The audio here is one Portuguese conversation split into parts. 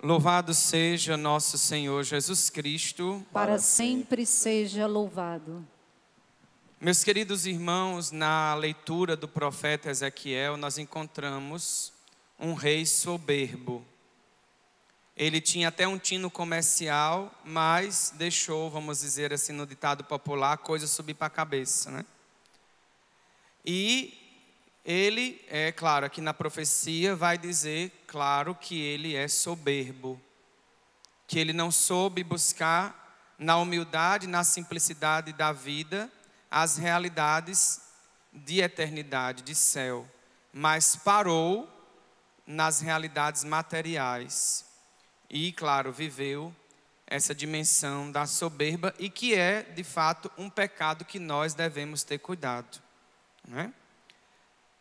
Louvado seja nosso Senhor Jesus Cristo. Para sempre seja louvado. Meus queridos irmãos, na leitura do profeta Ezequiel, nós encontramos um rei soberbo. Ele tinha até um tino comercial, mas deixou, vamos dizer assim, no ditado popular, a coisa subir para a cabeça, né? E ele, é claro, aqui na profecia vai dizer claro que ele é soberbo, que ele não soube buscar na humildade, na simplicidade da vida, as realidades de eternidade, de céu, mas parou nas realidades materiais. E, claro, viveu essa dimensão da soberba e que é, de fato, um pecado que nós devemos ter cuidado. Não é?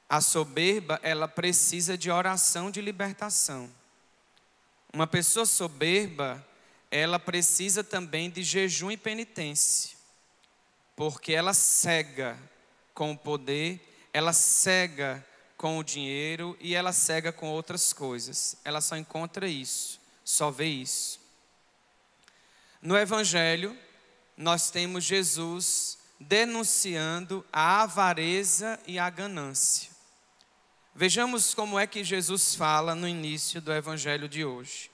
A soberba, ela precisa de oração de libertação. Uma pessoa soberba, ela precisa também de jejum e penitência, porque ela cega com o poder, ela cega com o dinheiro e ela cega com outras coisas. Ela só encontra isso, só vê isso. No Evangelho, nós temos Jesus denunciando a avareza e a ganância. Vejamos como é que Jesus fala no início do evangelho de hoje.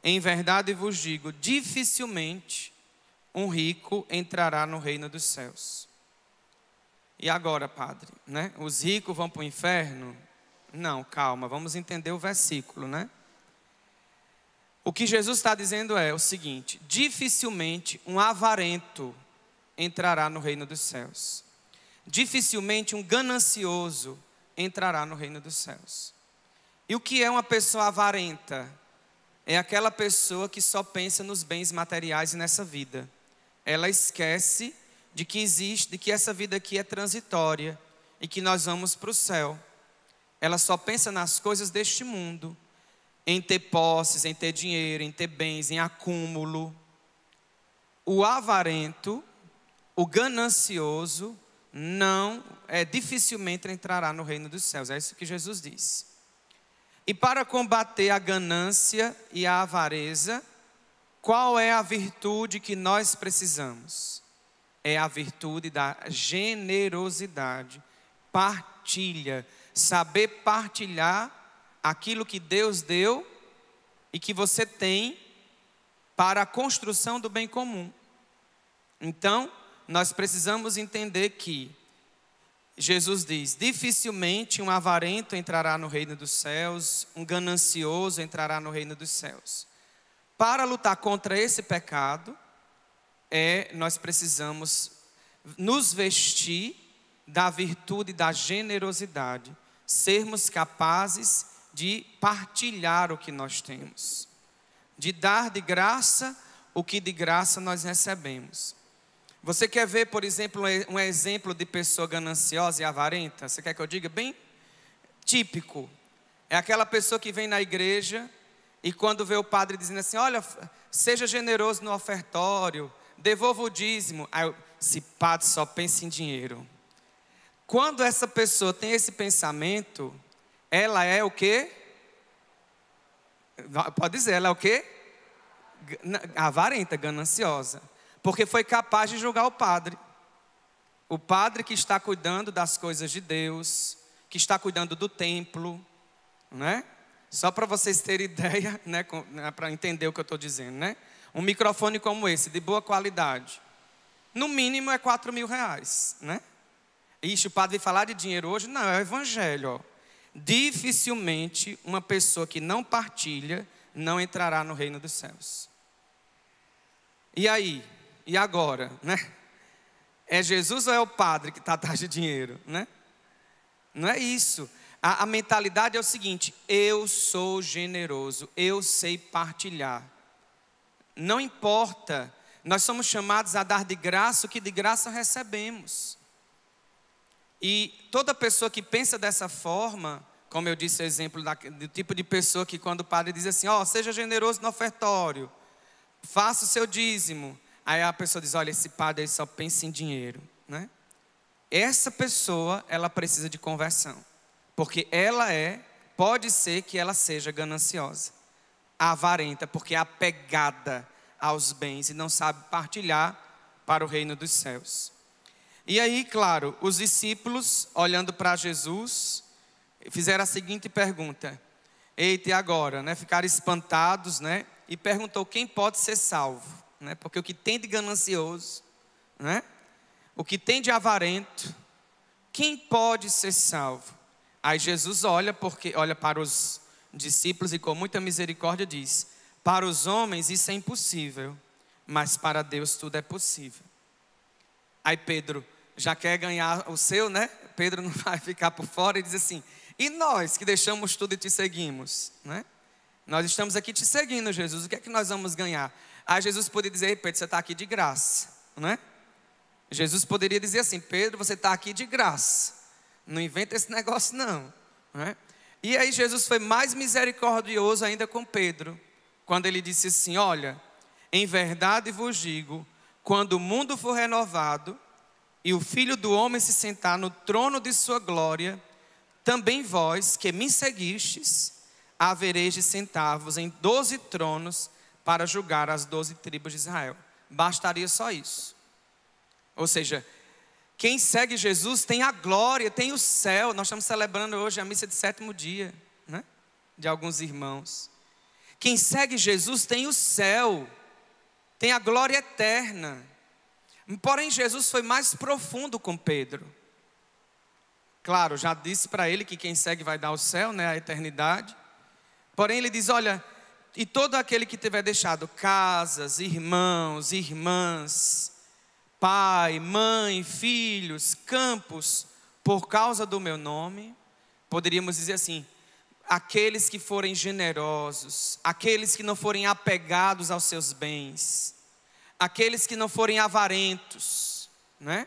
Em verdade vos digo: dificilmente um rico entrará no reino dos céus. E agora, padre, né? Os ricos vão para o inferno? Não, calma, vamos entender o versículo, né? O que Jesus está dizendo é o seguinte: dificilmente um avarento entrará no reino dos céus. Dificilmente um ganancioso entrará no reino dos céus. E o que é uma pessoa avarenta? É aquela pessoa que só pensa nos bens materiais e nessa vida. Ela esquece de que existe, de que essa vida aqui é transitória e que nós vamos para o céu. Ela só pensa nas coisas deste mundo, em ter posses, em ter dinheiro, em ter bens, em acúmulo. O avarento, o ganancioso, não é, dificilmente entrará no reino dos céus. É isso que Jesus disse. E para combater a ganância e a avareza, qual é a virtude que nós precisamos? É a virtude da generosidade, partilha, saber partilhar aquilo que Deus deu e que você tem para a construção do bem comum. Então, nós precisamos entender que Jesus diz: dificilmente um avarento entrará no reino dos céus, um ganancioso entrará no reino dos céus. Para lutar contra esse pecado, é nós precisamos nos vestir da virtude da generosidade, sermos capazes de partilhar o que nós temos, de dar de graça o que de graça nós recebemos. Você quer ver, por exemplo, um exemplo de pessoa gananciosa e avarenta? Você quer que eu diga? Bem típico. É aquela pessoa que vem na igreja e quando vê o padre dizendo assim: Olha, seja generoso no ofertório, devolva o dízimo. Aí, esse padre só pensa em dinheiro. Quando essa pessoa tem esse pensamento, ela é o quê? Pode dizer, ela é o quê? Avarenta, gananciosa porque foi capaz de julgar o padre. O padre que está cuidando das coisas de Deus, que está cuidando do templo, né? Só para vocês terem ideia, né, né para entender o que eu estou dizendo, né? Um microfone como esse, de boa qualidade, no mínimo é 4 mil reais, né? Ixi, o padre falar de dinheiro hoje? Não, é o evangelho. Ó. Dificilmente uma pessoa que não partilha não entrará no reino dos céus. E aí, e agora, né? É Jesus ou é o Padre que está atrás de dinheiro, né? Não é isso. A, a, mentalidade é o seguinte: eu sou generoso, eu sei partilhar. Não importa, nós somos chamados a dar de graça o que de graça recebemos. E toda pessoa que pensa dessa forma, como eu disse o exemplo da, do tipo de pessoa que quando o padre diz assim, ó, oh, seja generoso no ofertório, faça o seu dízimo, Aí a pessoa diz: olha, esse padre só pensa em dinheiro, né? Essa pessoa, ela precisa de conversão, porque ela é, pode ser que ela seja gananciosa, avarenta, porque é apegada aos bens e não sabe partilhar para o reino dos céus. E aí, claro, os discípulos, olhando para Jesus, fizeram a seguinte pergunta: Eita, e agora, né? Ficaram espantados, né? E perguntou: quem pode ser salvo? né? porque o que tem de ganancioso, né? o que tem de avarento, quem pode ser salvo? Aí Jesus olha, porque, olha para os discípulos e com muita misericórdia diz: Para os homens isso é impossível, mas para Deus tudo é possível. Aí Pedro já quer ganhar o seu, né? Pedro não vai ficar por fora e diz assim: E nós que deixamos tudo e te seguimos, né? Nós estamos aqui te seguindo, Jesus. O que é que nós vamos ganhar? Aí ah, Jesus poderia dizer, Pedro, você está aqui de graça, não é? Jesus poderia dizer assim, Pedro, você está aqui de graça. Não inventa esse negócio não, não é? E aí Jesus foi mais misericordioso ainda com Pedro, quando ele disse assim: Olha, em verdade vos digo, quando o mundo for renovado e o Filho do homem se sentar no trono de sua glória, também vós que me seguistes, havereis de sentar-vos em doze tronos para julgar as doze tribos de Israel. Bastaria só isso. Ou seja, quem segue Jesus tem a glória, tem o céu. Nós estamos celebrando hoje a missa de sétimo dia, né? De alguns irmãos. Quem segue Jesus tem o céu, tem a glória eterna. Porém, Jesus foi mais profundo com Pedro. Claro, já disse para ele que quem segue vai dar o céu, né, a eternidade. Porém, ele diz: Olha, e todo aquele que tiver deixado casas, irmãos, irmãs, pai, mãe, filhos, campos, por causa do meu nome, poderíamos dizer assim: aqueles que forem generosos, aqueles que não forem apegados aos seus bens, aqueles que não forem avarentos, né?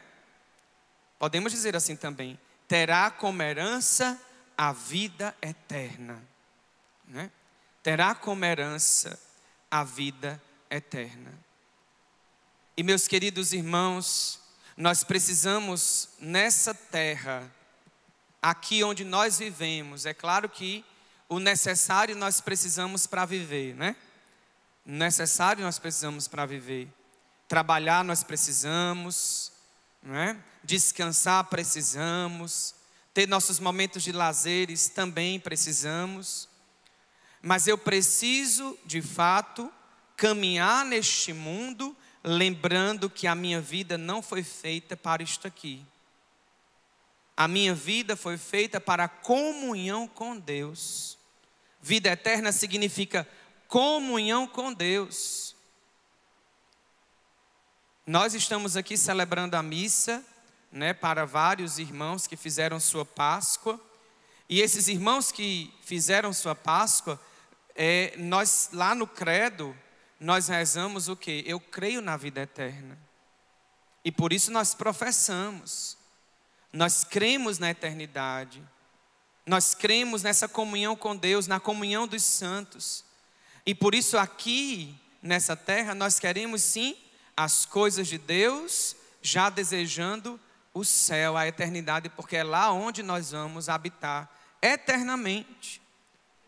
Podemos dizer assim também: terá como herança a vida eterna, né? terá como herança a vida eterna. E meus queridos irmãos, nós precisamos nessa terra, aqui onde nós vivemos, é claro que o necessário nós precisamos para viver, né? O necessário nós precisamos para viver. Trabalhar nós precisamos, né? Descansar precisamos, ter nossos momentos de lazeres também precisamos. Mas eu preciso, de fato, caminhar neste mundo lembrando que a minha vida não foi feita para isto aqui. A minha vida foi feita para a comunhão com Deus. Vida eterna significa comunhão com Deus. Nós estamos aqui celebrando a missa, né, para vários irmãos que fizeram sua Páscoa. E esses irmãos que fizeram sua Páscoa, é, nós lá no credo nós rezamos o que? Eu creio na vida eterna. E por isso nós professamos. Nós cremos na eternidade. Nós cremos nessa comunhão com Deus, na comunhão dos santos. E por isso aqui nessa terra nós queremos sim as coisas de Deus, já desejando o céu, a eternidade, porque é lá onde nós vamos habitar eternamente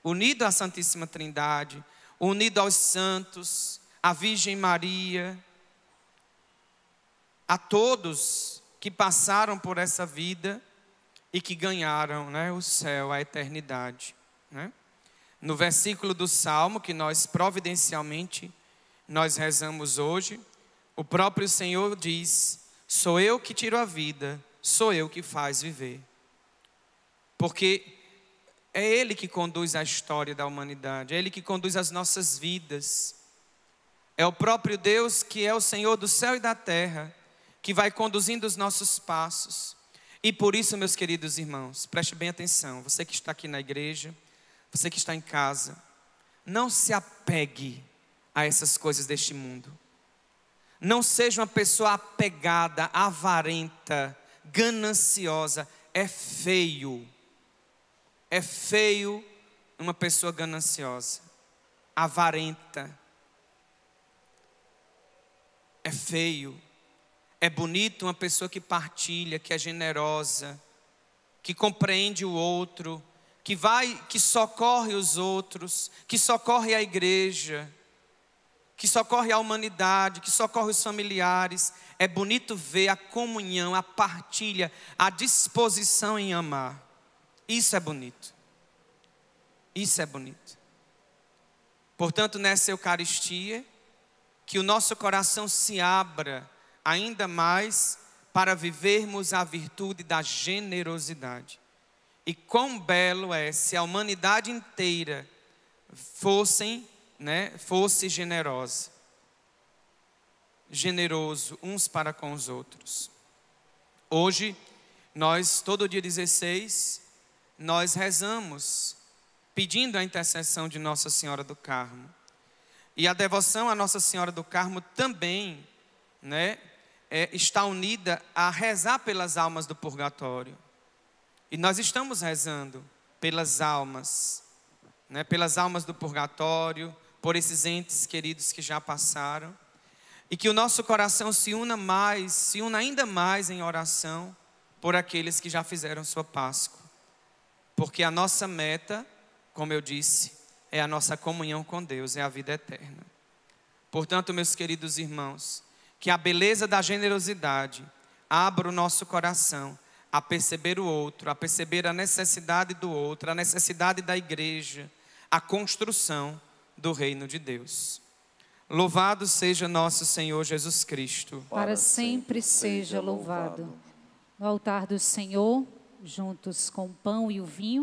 unido à Santíssima Trindade, unido aos santos, à Virgem Maria, a todos que passaram por essa vida e que ganharam né, o céu, a eternidade. Né? No versículo do Salmo, que nós providencialmente nós rezamos hoje, o próprio Senhor diz: Sou eu que tiro a vida, sou eu que faz viver. Porque é Ele que conduz a história da humanidade, é Ele que conduz as nossas vidas. É o próprio Deus que é o Senhor do céu e da terra, que vai conduzindo os nossos passos. E por isso, meus queridos irmãos, preste bem atenção, você que está aqui na igreja, você que está em casa, não se apegue a essas coisas deste mundo. Não seja uma pessoa apegada, avarenta, gananciosa. É feio é feio uma pessoa gananciosa, avarenta. É feio. É bonito uma pessoa que partilha, que é generosa, que compreende o outro, que vai, que socorre os outros, que socorre a igreja, que socorre a humanidade, que socorre os familiares. É bonito ver a comunhão, a partilha, a disposição em amar. Isso é bonito. Isso é bonito. Portanto, nessa Eucaristia, que o nosso coração se abra ainda mais para vivermos a virtude da generosidade. E quão belo é se a humanidade inteira fossem, né, fosse generosa. Generoso uns para com os outros. Hoje, nós, todo dia 16, nós rezamos pedindo a intercessão de Nossa Senhora do Carmo. E a devoção a Nossa Senhora do Carmo também né, é, está unida a rezar pelas almas do purgatório. E nós estamos rezando pelas almas, né, pelas almas do purgatório, por esses entes queridos que já passaram. E que o nosso coração se una mais, se una ainda mais em oração por aqueles que já fizeram sua Páscoa. Porque a nossa meta, como eu disse, é a nossa comunhão com Deus, é a vida eterna. Portanto, meus queridos irmãos, que a beleza da generosidade abra o nosso coração a perceber o outro, a perceber a necessidade do outro, a necessidade da igreja, a construção do reino de Deus. Louvado seja nosso Senhor Jesus Cristo. Para sempre seja louvado. No altar do Senhor, juntos com o pão e o vinho.